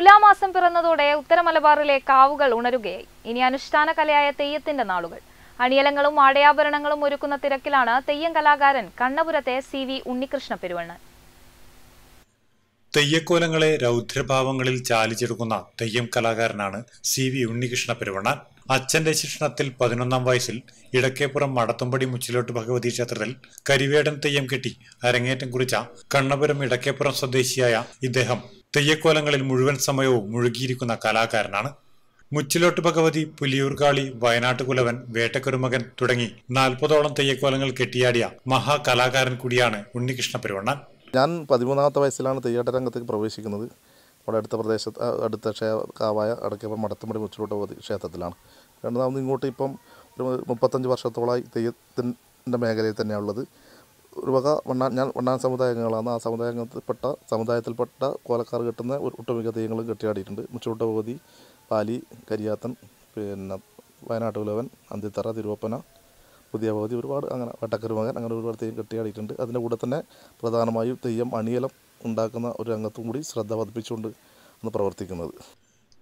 തുലാമാസം പിറന്നതോടെ ഉത്തരമലബാറിലെ കാവുകൾ ഉണരുകയായി ഇനി അനുഷ്ഠാന കലയായ തെയ്യത്തിന്റെ നാളുകൾ അണിയലങ്ങളും ആടയാഭരണങ്ങളും ഒരുക്കുന്ന തിരക്കിലാണ് തെയ്യം കലാകാരൻ കണ്ണപുരത്തെ സി വി ഉണ്ണികൃഷ്ണ പെരുവണ്ണൻ തെയ്യക്കോലങ്ങളെ രൗദ്രഭാവങ്ങളിൽ ചാലിച്ചെടുക്കുന്ന തെയ്യം കലാകാരനാണ് സി വി ഉണ്ണികൃഷ്ണ പെരുവണ്ണൻ അച്ഛന്റെ ശിക്ഷണത്തിൽ പതിനൊന്നാം വയസ്സിൽ ഇടക്കേപ്പുറം മടത്തുംപടി മുച്ചിലോട്ട് ഭഗവതി ക്ഷേത്രത്തിൽ കരിവേടൻ തെയ്യം കെട്ടി അരങ്ങേറ്റം കുറിച്ച കണ്ണപുരം ഇടക്കേപ്പുറം സ്വദേശിയായ ഇദ്ദേഹം തെയ്യക്കോലങ്ങളിൽ മുഴുവൻ സമയവും മുഴുകിയിരിക്കുന്ന കലാകാരനാണ് മുച്ചിലോട്ട് ഭഗവതി പുലിയൂർകാളി വയനാട്ടുകുലവൻ വേട്ടക്കുരുമകൻ തുടങ്ങി നാൽപ്പതോളം തെയ്യക്കോലങ്ങൾ കെട്ടിയാടിയ മഹാകലാകാരൻ കൂടിയാണ് ഉണ്ണികൃഷ്ണ പെരുവണ്ണൻ ഞാൻ പതിമൂന്നാമത്തെ വയസ്സിലാണ് തെയ്യാട്ട രംഗത്തേക്ക് പ്രവേശിക്കുന്നത് നമ്മുടെ അടുത്ത പ്രദേശത്ത് അടുത്ത കാവായ അടക്കപ്പം മടത്തമ്പടി മുച്ചിലോട്ട് ഭഗവതി ക്ഷേത്രത്തിലാണ് രണ്ടാമത് ഇങ്ങോട്ട് ഇപ്പം ഒരു മുപ്പത്തഞ്ച് വർഷത്തോളമായി തെയ്യത്തിൻ്റെ മേഖലയിൽ തന്നെയാണുള്ളത് ഒരു വക വണ്ണാൻ ഞാൻ വണ്ണാൻ സമുദായാംഗങ്ങളാണ് ആ സമുദായത്തിൽപ്പെട്ട സമുദായത്തിൽപ്പെട്ട കോലക്കാർ കെട്ടുന്ന ഒട്ടുമിക്ക തെയ്യങ്ങളും കെട്ടിയാടിയിട്ടുണ്ട് മുച്ചൂട്ട ഭഗവതി പാലി കരിയാത്തൻ പിന്നെ വയനാട്ടുകുലവൻ അന്തിത്തറ തിരുവപ്പന പുതിയ ഭഗവതി ഒരുപാട് അങ്ങനെ വട്ടക്കരുമകൻ അങ്ങനെ ഒരുപാട് തെയ്യം കെട്ടിയാടിയിട്ടുണ്ട് അതിൻ്റെ കൂടെ തന്നെ പ്രധാനമായും തെയ്യം അണിയലം ഉണ്ടാക്കുന്ന ഒരു രംഗത്തും കൂടി ശ്രദ്ധ പതിപ്പിച്ചുകൊണ്ട് അന്ന് പ്രവർത്തിക്കുന്നത്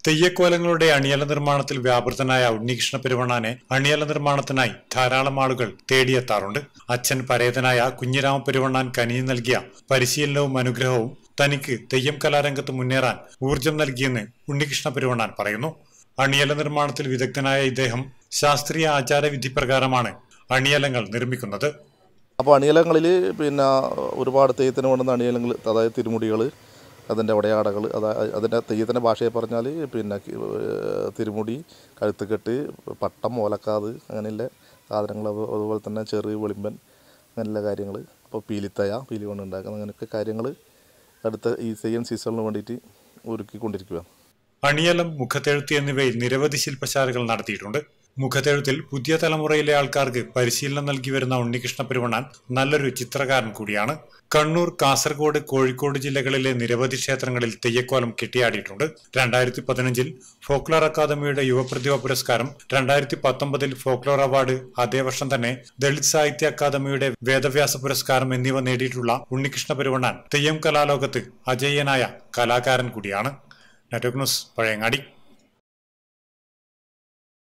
തെയ്യക്കോലങ്ങളുടെ അണിയല നിർമ്മാണത്തിൽ വ്യാപൃതനായ ഉണ്ണികൃഷ്ണ പെരുവണ്ണാനെ അണിയല നിർമ്മാണത്തിനായി ധാരാളം ആളുകൾ തേടിയെത്താറുണ്ട് അച്ഛൻ പരേതനായ കുഞ്ഞിരാമ പെരുവണ്ണാൻ കനിയും നൽകിയ പരിശീലനവും അനുഗ്രഹവും തനിക്ക് തെയ്യം കലാരംഗത്ത് മുന്നേറാൻ ഊർജം നൽകിയെന്ന് ഉണ്ണികൃഷ്ണ പെരുവണ്ണാൻ പറയുന്നു അണിയല നിർമ്മാണത്തിൽ വിദഗ്ധനായ ഇദ്ദേഹം ശാസ്ത്രീയ ആചാരവിധി പ്രകാരമാണ് അണിയലങ്ങൾ നിർമ്മിക്കുന്നത് അപ്പോൾ അണിയലങ്ങളിൽ പിന്നെ ഒരുപാട് തെയ്യത്തിന് വേണ്ടുന്ന അണിയലങ്ങൾ അതായത് തിരുമുടികൾ അതിൻ്റെ ഉടയാടകൾ അത് അതിൻ്റെ തെയ്യത്തിൻ്റെ ഭാഷയെ പറഞ്ഞാൽ പിന്നെ തിരുമുടി കഴുത്തുകെട്ട് പട്ടം ഓലക്കാത് അങ്ങനെയുള്ള സാധനങ്ങൾ അതുപോലെ തന്നെ ചെറു വെളിമ്പൻ അങ്ങനെയുള്ള കാര്യങ്ങൾ ഇപ്പോൾ പീലിത്തയ പീലി കൊണ്ട് ഉണ്ടാക്കുന്ന അങ്ങനെയൊക്കെ കാര്യങ്ങൾ അടുത്ത ഈ സെയിം സീസണിന് വേണ്ടിയിട്ട് ഒരുക്കിക്കൊണ്ടിരിക്കുകയാണ് അണിയലം മുഖത്തെഴുത്ത് എന്നിവയിൽ നിരവധി ശില്പശാലകൾ നടത്തിയിട്ടുണ്ട് മുഖതെഴുത്തിൽ പുതിയ തലമുറയിലെ ആൾക്കാർക്ക് പരിശീലനം നൽകി വരുന്ന ഉണ്ണികൃഷ്ണ പെരുവണ്ണാൻ നല്ലൊരു ചിത്രകാരൻ കൂടിയാണ് കണ്ണൂർ കാസർഗോഡ് കോഴിക്കോട് ജില്ലകളിലെ നിരവധി ക്ഷേത്രങ്ങളിൽ തെയ്യക്കോലം കെട്ടിയാടിയിട്ടുണ്ട് രണ്ടായിരത്തി പതിനഞ്ചിൽ ഫോക്ലോർ അക്കാദമിയുടെ യുവപ്രതിഭ പുരസ്കാരം രണ്ടായിരത്തി പത്തൊമ്പതിൽ ഫോക്ലോർ അവാർഡ് അതേ വർഷം തന്നെ ദളിത് സാഹിത്യ അക്കാദമിയുടെ വേദവ്യാസ പുരസ്കാരം എന്നിവ നേടിയിട്ടുള്ള ഉണ്ണികൃഷ്ണ പെരുവണ്ണാൻ തെയ്യം കലാലോകത്ത് അജയ്യനായ കലാകാരൻ കൂടിയാണ് നെറ്റ്വർക്ക് ന്യൂസ് പഴയങ്ങാടി